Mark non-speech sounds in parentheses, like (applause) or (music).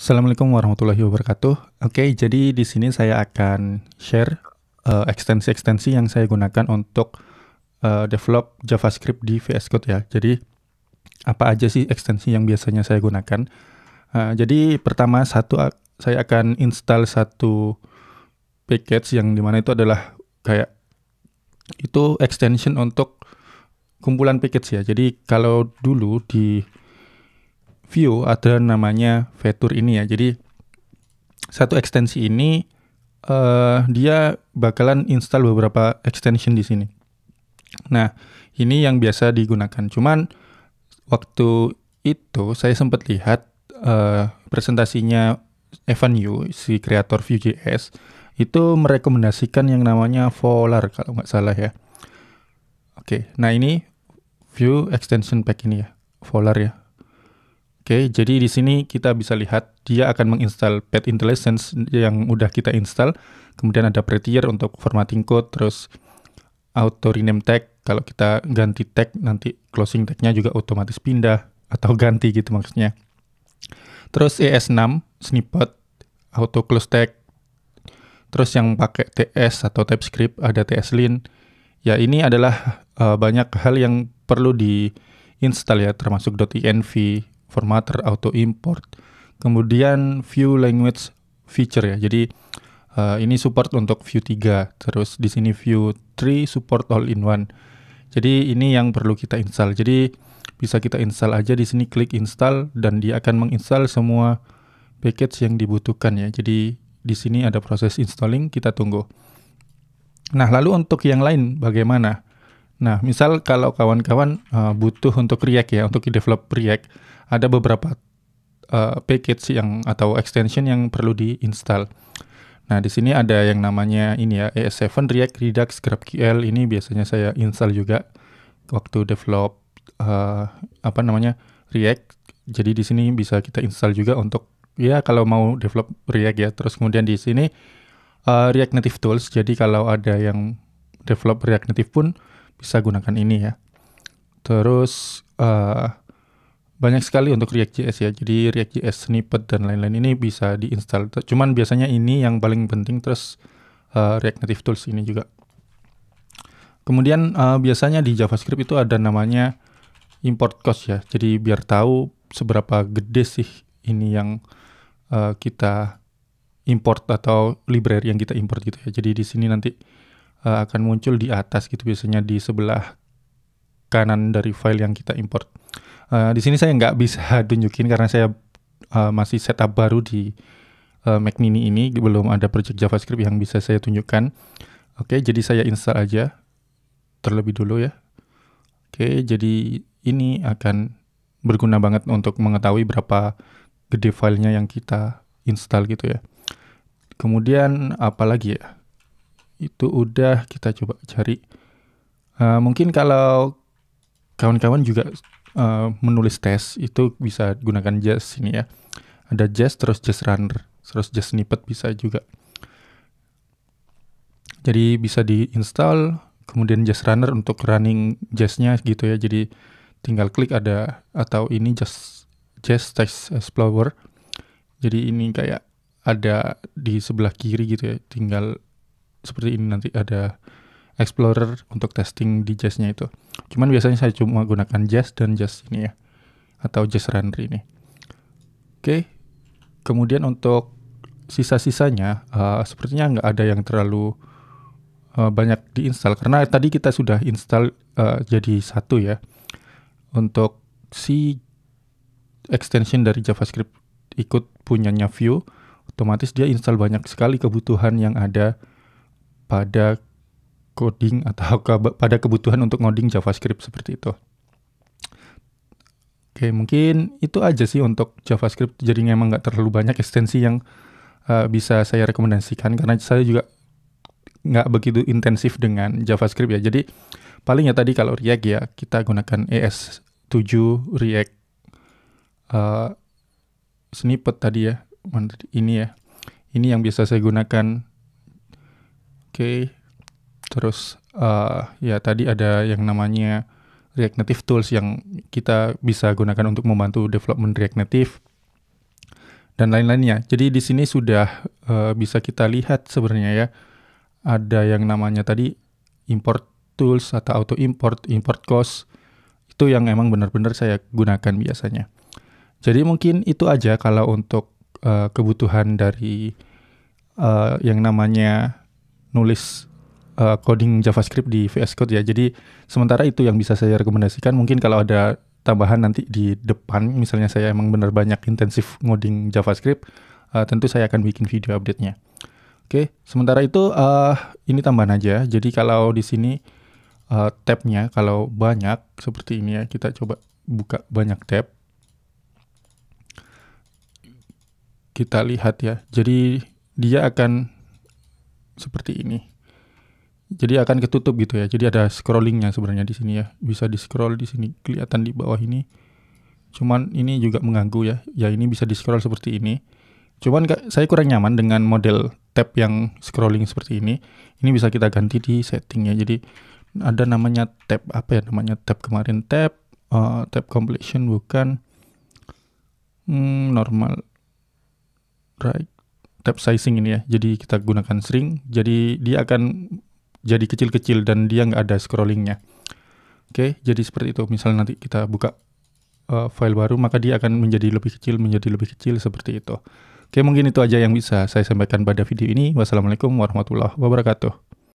Assalamualaikum warahmatullahi wabarakatuh. Oke, jadi di sini saya akan share ekstensi eh, ekstensi-ekstensi yang saya gunakan untuk uh, develop JavaScript di VS Code ya. Jadi apa aja sih ekstensi yang biasanya saya gunakan? Uh, jadi pertama satu saya akan install satu package yang dimana itu adalah kayak itu extension untuk kumpulan package ya. Jadi kalau dulu di view ada namanya fitur ini ya. Jadi satu ekstensi ini uh, dia bakalan install beberapa extension di sini. Nah, ini yang biasa digunakan. Cuman waktu itu saya sempat lihat uh, presentasinya Evan Yu, si kreator Vue.js, itu merekomendasikan yang namanya Volar kalau nggak salah ya. Oke, nah ini view Extension Pack ini ya, Volar ya. Oke, jadi di sini kita bisa lihat dia akan menginstal pet intelligence yang udah kita install. Kemudian ada prettier untuk formatting code, terus auto rename tag. Kalau kita ganti tag, nanti closing tagnya juga otomatis pindah atau (laughs) ganti gitu maksudnya. Terus ES6, snippet, auto close tag. Terus yang pakai TS atau TypeScript ada ts line. Ya ini adalah uh, banyak hal yang perlu di install ya, termasuk .env, formatter auto import kemudian view language feature ya jadi uh, ini support untuk view 3 terus di sini view 3 support all in one jadi ini yang perlu kita install jadi bisa kita install aja di sini klik install dan dia akan menginstal semua package yang dibutuhkan ya jadi di sini ada proses installing kita tunggu nah lalu untuk yang lain bagaimana Nah, misal kalau kawan-kawan uh, butuh untuk React ya, untuk develop React, ada beberapa uh, package yang atau extension yang perlu diinstal. Nah, di sini ada yang namanya ini ya, ES7 React Redux GraphQL ini biasanya saya install juga waktu develop uh, apa namanya React. Jadi di sini bisa kita install juga untuk ya kalau mau develop React ya. Terus kemudian di sini uh, React Native Tools. Jadi kalau ada yang develop React Native pun bisa gunakan ini ya. Terus uh, banyak sekali untuk React JS ya. Jadi React JS snippet dan lain-lain ini bisa diinstal. Cuman biasanya ini yang paling penting terus uh, React Native Tools ini juga. Kemudian uh, biasanya di JavaScript itu ada namanya import cost ya. Jadi biar tahu seberapa gede sih ini yang uh, kita import atau library yang kita import gitu ya. Jadi di sini nanti uh, akan muncul di atas gitu biasanya di sebelah kanan dari file yang kita import. Uh, di sini saya nggak bisa (laughs) tunjukin karena saya uh, masih setup baru di uh, Mac Mini ini belum ada project JavaScript yang bisa saya tunjukkan. Oke, okay, jadi saya install aja terlebih dulu ya. Oke, okay, jadi ini akan berguna banget untuk mengetahui berapa gede filenya yang kita install gitu ya. Kemudian apalagi ya? itu udah kita coba cari. Uh, mungkin kalau kawan-kawan juga uh, menulis tes itu bisa gunakan jazz ini ya. Ada jazz terus jazz runner, terus jazz snippet bisa juga. Jadi bisa diinstal kemudian jazz runner untuk running jazznya gitu ya. Jadi tinggal klik ada atau ini jazz jazz text explorer. Jadi ini kayak ada di sebelah kiri gitu ya. Tinggal seperti ini nanti ada Explorer untuk testing di jazznya itu. Cuman biasanya saya cuma gunakan jazz dan jazz ini ya, atau jazz render ini. Oke, kemudian untuk sisa-sisanya, uh, sepertinya nggak ada yang terlalu uh, banyak diinstal karena tadi kita sudah install uh, jadi satu ya untuk si extension dari JavaScript ikut punyanya view, otomatis dia install banyak sekali kebutuhan yang ada pada coding atau (laughs) ke pada kebutuhan untuk ngoding JavaScript seperti itu. Oke, mungkin itu aja sih untuk JavaScript. Jadi memang nggak terlalu banyak ekstensi yang uh, bisa saya rekomendasikan karena saya juga nggak begitu intensif dengan JavaScript ya. Jadi paling ya tadi kalau React ya kita gunakan ES7 React uh, snippet tadi ya. Ini ya. Ini yang biasa saya gunakan okay. terus uh, ya tadi ada yang namanya React Native tools yang kita bisa gunakan untuk membantu development React Native dan lain-lainnya. Jadi di sini sudah uh, bisa kita lihat sebenarnya ya ada yang namanya tadi import tools atau auto import, import cost itu yang emang benar-benar saya gunakan biasanya. Jadi mungkin itu aja kalau untuk uh, kebutuhan dari uh, yang namanya nulis uh, coding JavaScript di VS Code ya. Jadi sementara itu yang bisa saya rekomendasikan. Mungkin kalau ada tambahan nanti di depan, misalnya saya emang benar banyak intensif ngoding JavaScript, uh, tentu saya akan bikin video update-nya. Oke, sementara itu uh, ini tambahan aja. Jadi kalau di sini uh, tab-nya kalau banyak seperti ini ya, kita coba buka banyak tab. Kita lihat ya. Jadi dia akan seperti ini. Jadi akan ketutup gitu ya. Jadi ada scrollingnya sebenarnya di sini ya. Bisa di scroll di sini kelihatan di bawah ini. Cuman ini juga mengganggu ya. Ya ini bisa di scroll seperti ini. Cuman saya kurang nyaman dengan model tab yang scrolling seperti ini. Ini bisa kita ganti di setting ya. Jadi ada namanya tab apa ya namanya tab kemarin tab uh, tab completion bukan hmm, normal right tab sizing ini ya. Jadi kita gunakan string, jadi dia akan jadi kecil-kecil dan dia nggak ada scrollingnya. Oke, jadi seperti itu. Misalnya nanti kita buka uh, file baru, maka dia akan menjadi lebih kecil, menjadi lebih kecil seperti itu. Oke, mungkin itu aja yang bisa saya sampaikan pada video ini. Wassalamualaikum warahmatullahi wabarakatuh.